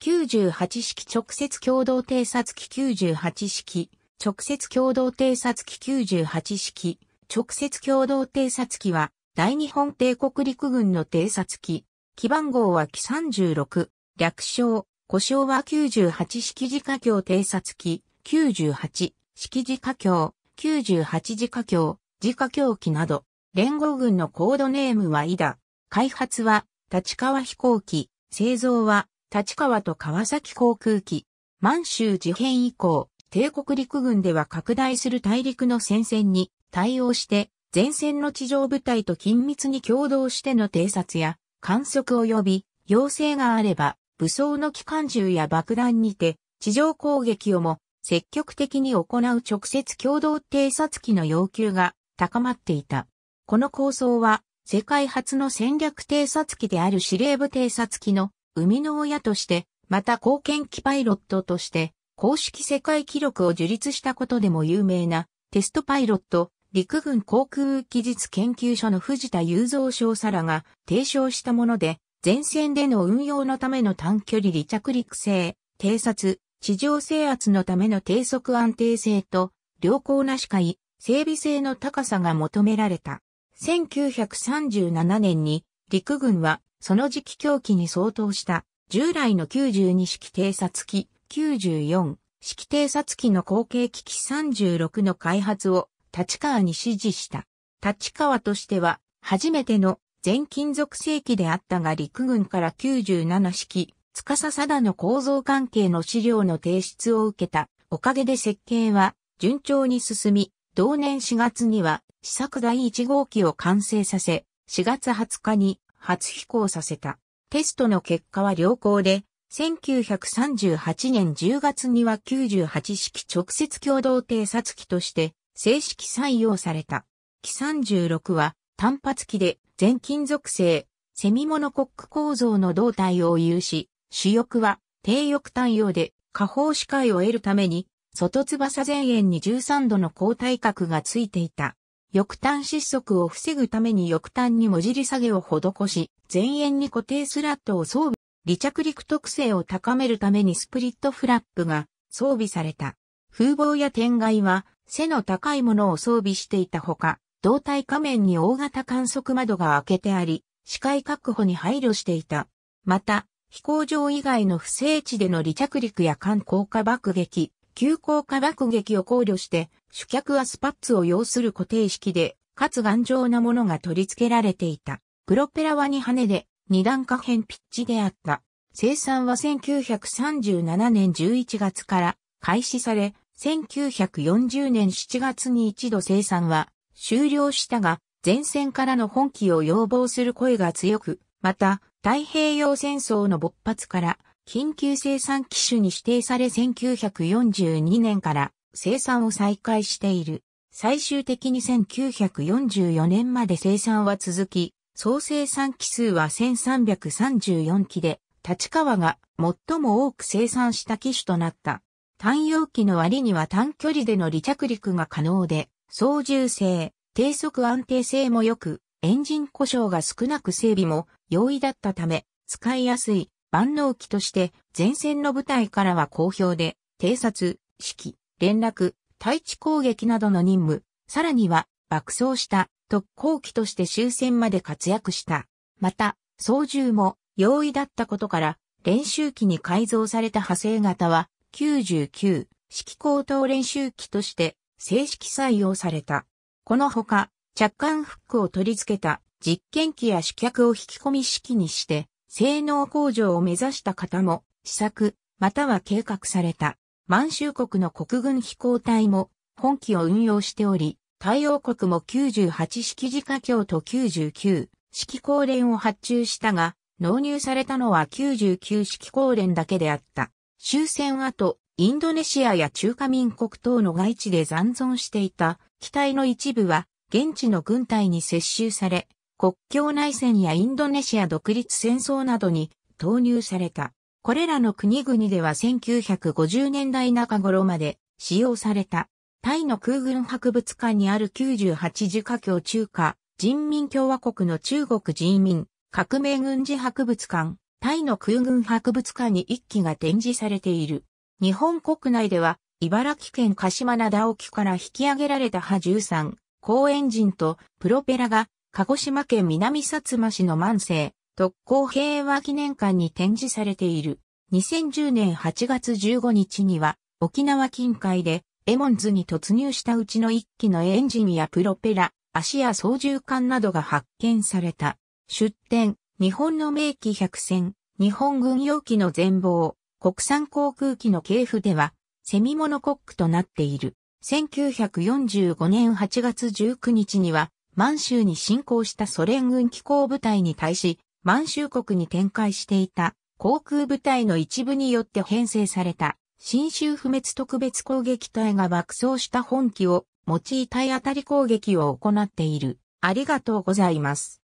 98式直接共同偵察機98式、直接共同偵察機98式、直接共同偵察機は、大日本帝国陸軍の偵察機。基番号は機36、略称、故障は98式自家橋偵察機、98、式自家境、98自家橋、自家橋機など、連合軍のコードネームはイダ。開発は、立川飛行機、製造は、立川と川崎航空機、満州事変以降、帝国陸軍では拡大する大陸の戦線に対応して、前線の地上部隊と緊密に共同しての偵察や観測及び要請があれば、武装の機関銃や爆弾にて地上攻撃をも積極的に行う直接共同偵察機の要求が高まっていた。この構想は世界初の戦略偵察機である司令部偵察機の生みの親として、また貢献機パイロットとして、公式世界記録を樹立したことでも有名な、テストパイロット、陸軍航空技術研究所の藤田雄三少佐らが提唱したもので、前線での運用のための短距離離着陸性、偵察、地上制圧のための低速安定性と、良好な視界、整備性の高さが求められた。1937年に陸軍はその時期狂気に相当した従来の92式偵察機94式偵察機の後継機器36の開発を立川に指示した。立川としては初めての全金属製機であったが陸軍から97式司定の構造関係の資料の提出を受けたおかげで設計は順調に進み、同年4月には試作第1号機を完成させ、4月20日に初飛行させた。テストの結果は良好で、1938年10月には98式直接共同偵察機として正式採用された。機36は単発機で全金属製、セミモノコック構造の胴体を有し、主翼は低翼単陽で下方視界を得るために、外翼前縁に13度の交代角がついていた。翼端失速を防ぐために翼端にもじり下げを施し、前縁に固定スラットを装備、離着陸特性を高めるためにスプリットフラップが装備された。風防や天外は背の高いものを装備していたほか、胴体下面に大型観測窓が開けてあり、視界確保に配慮していた。また、飛行場以外の不整地での離着陸や艦降下爆撃、急降下爆撃を考慮して、主脚はスパッツを要する固定式で、かつ頑丈なものが取り付けられていた。プロペラは2羽で、2段可変ピッチであった。生産は1937年11月から開始され、1940年7月に一度生産は終了したが、前線からの本気を要望する声が強く、また、太平洋戦争の勃発から緊急生産機種に指定され1942年から生産を再開している。最終的に1944年まで生産は続き、総生産機数は1334機で、立川が最も多く生産した機種となった。単容機の割には短距離での離着陸が可能で、操縦性、低速安定性も良く、エンジン故障が少なく整備も容易だったため、使いやすい万能機として前線の部隊からは好評で、偵察、指揮、連絡、対地攻撃などの任務、さらには爆走した特攻機として終戦まで活躍した。また、操縦も容易だったことから、練習機に改造された派生型は99揮高等練習機として正式採用された。このほか、着艦フックを取り付けた実験機や主脚を引き込み式にして性能向上を目指した方も、試作、または計画された、満州国の国軍飛行隊も、本機を運用しており、太陽国も98式自家橋と99式高連を発注したが、納入されたのは99式高連だけであった。終戦後、インドネシアや中華民国等の外地で残存していた機体の一部は、現地の軍隊に接収され、国境内戦やインドネシア独立戦争などに投入された。これらの国々では1950年代中頃まで使用された。タイの空軍博物館にある98次華僑中華人民共和国の中国人民革命軍事博物館、タイの空軍博物館に一機が展示されている。日本国内では茨城県鹿島灘沖から引き上げられた波13、高エンジンとプロペラが鹿児島県南薩摩市の万世、特攻平和記念館に展示されている。2010年8月15日には、沖縄近海で、エモンズに突入したうちの一機のエンジンやプロペラ、足や操縦艦などが発見された。出展、日本の名機100日本軍用機の全貌、国産航空機の系譜では、セミモノコックとなっている。1945年8月19日には、満州に侵攻したソ連軍機構部隊に対し、満州国に展開していた航空部隊の一部によって編成された新州不滅特別攻撃隊が爆走した本機を用い体当たり攻撃を行っている。ありがとうございます。